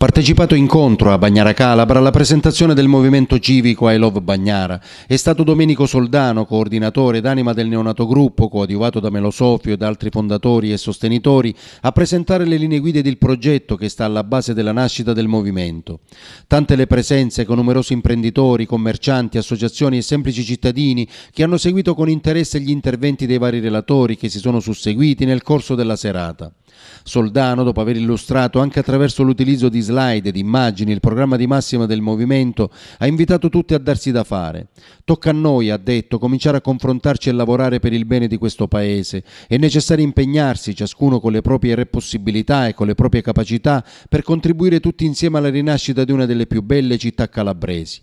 Partecipato incontro a Bagnara Calabra alla presentazione del movimento civico I Love Bagnara è stato Domenico Soldano, coordinatore ed anima del neonato gruppo, coadiuvato da Melosofio ed altri fondatori e sostenitori, a presentare le linee guide del progetto che sta alla base della nascita del movimento. Tante le presenze con numerosi imprenditori, commercianti, associazioni e semplici cittadini che hanno seguito con interesse gli interventi dei vari relatori che si sono susseguiti nel corso della serata. Soldano, dopo aver illustrato anche attraverso l'utilizzo di slide, di immagini, il programma di massima del movimento ha invitato tutti a darsi da fare. Tocca a noi, ha detto, cominciare a confrontarci e lavorare per il bene di questo Paese. È necessario impegnarsi, ciascuno con le proprie possibilità e con le proprie capacità, per contribuire tutti insieme alla rinascita di una delle più belle città calabresi.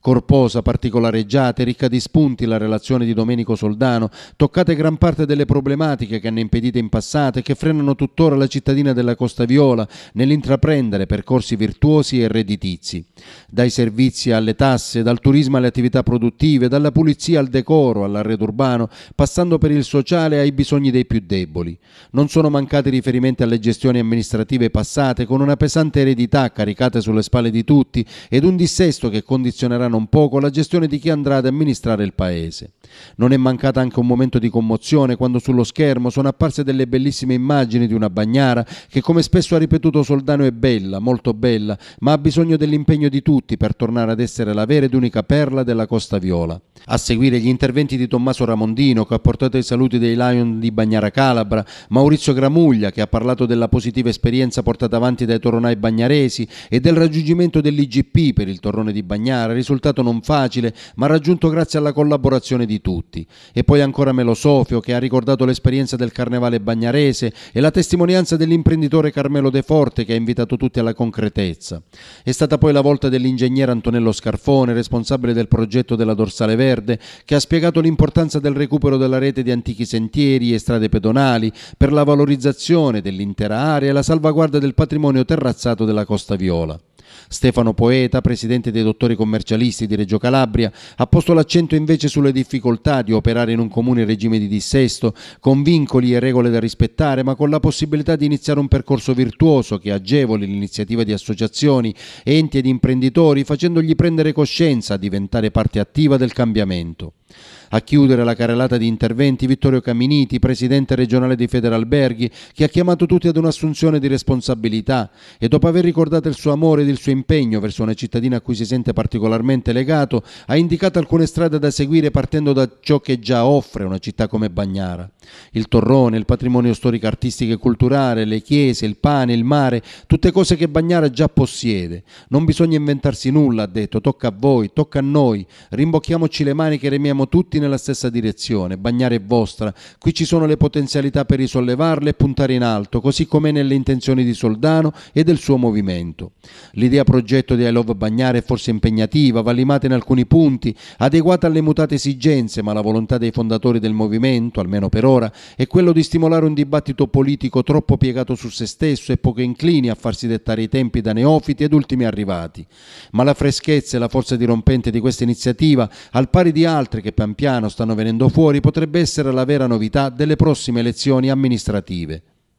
Corposa, particolareggiata e ricca di spunti la relazione di Domenico Soldano, toccate gran parte delle problematiche che hanno impedito in passato e che frenano tuttora la cittadina della Costa Viola nell'intraprendere percorsi virtuosi e redditizi. Dai servizi alle tasse, dal turismo alle attività produttive, dalla pulizia al decoro, all'arredo urbano, passando per il sociale ai bisogni dei più deboli. Non sono mancati riferimenti alle gestioni amministrative passate con una pesante eredità caricata sulle spalle di tutti ed un dissesto che condiziona ricanerà non poco la gestione di chi andrà ad amministrare il Paese. Non è mancata anche un momento di commozione quando sullo schermo sono apparse delle bellissime immagini di una bagnara che come spesso ha ripetuto Soldano è bella, molto bella, ma ha bisogno dell'impegno di tutti per tornare ad essere la vera ed unica perla della Costa Viola. A seguire gli interventi di Tommaso Ramondino che ha portato i saluti dei Lion di Bagnara Calabra, Maurizio Gramuglia che ha parlato della positiva esperienza portata avanti dai toronai bagnaresi e del raggiungimento dell'IGP per il torrone di Bagnara, risultato non facile ma raggiunto grazie alla collaborazione di tutti. E poi ancora Melo Sofio che ha ricordato l'esperienza del carnevale bagnarese e la testimonianza dell'imprenditore Carmelo De Forte che ha invitato tutti alla concretezza. È stata poi la volta dell'ingegnere Antonello Scarfone, responsabile del progetto della Dorsale Verde, che ha spiegato l'importanza del recupero della rete di antichi sentieri e strade pedonali per la valorizzazione dell'intera area e la salvaguardia del patrimonio terrazzato della Costa Viola. Stefano Poeta, presidente dei dottori commercialisti di Reggio Calabria, ha posto l'accento invece sulle difficoltà di operare in un comune in regime di dissesto, con vincoli e regole da rispettare, ma con la possibilità di iniziare un percorso virtuoso che agevoli l'iniziativa di associazioni, enti ed imprenditori, facendogli prendere coscienza, diventare parte attiva del cambiamento. A chiudere la carrellata di interventi Vittorio Caminiti, presidente regionale di Federalberghi, che ha chiamato tutti ad un'assunzione di responsabilità e dopo aver ricordato il suo amore ed il suo impegno verso una cittadina a cui si sente particolarmente legato, ha indicato alcune strade da seguire partendo da ciò che già offre una città come Bagnara. Il torrone, il patrimonio storico artistico e culturale, le chiese, il pane, il mare, tutte cose che Bagnara già possiede. Non bisogna inventarsi nulla, ha detto, tocca a voi, tocca a noi, rimbocchiamoci le maniche e remiamo andiamo tutti nella stessa direzione, bagnare è vostra, qui ci sono le potenzialità per risollevarle e puntare in alto, così come nelle intenzioni di Soldano e del suo movimento. L'idea progetto di I Love Bagnare è forse impegnativa, va limata in alcuni punti, adeguata alle mutate esigenze, ma la volontà dei fondatori del movimento, almeno per ora, è quello di stimolare un dibattito politico troppo piegato su se stesso e poco inclini a farsi dettare i tempi da neofiti ed ultimi arrivati. Ma la freschezza e la forza dirompente di questa iniziativa, al pari di altre che pian piano stanno venendo fuori potrebbe essere la vera novità delle prossime elezioni amministrative.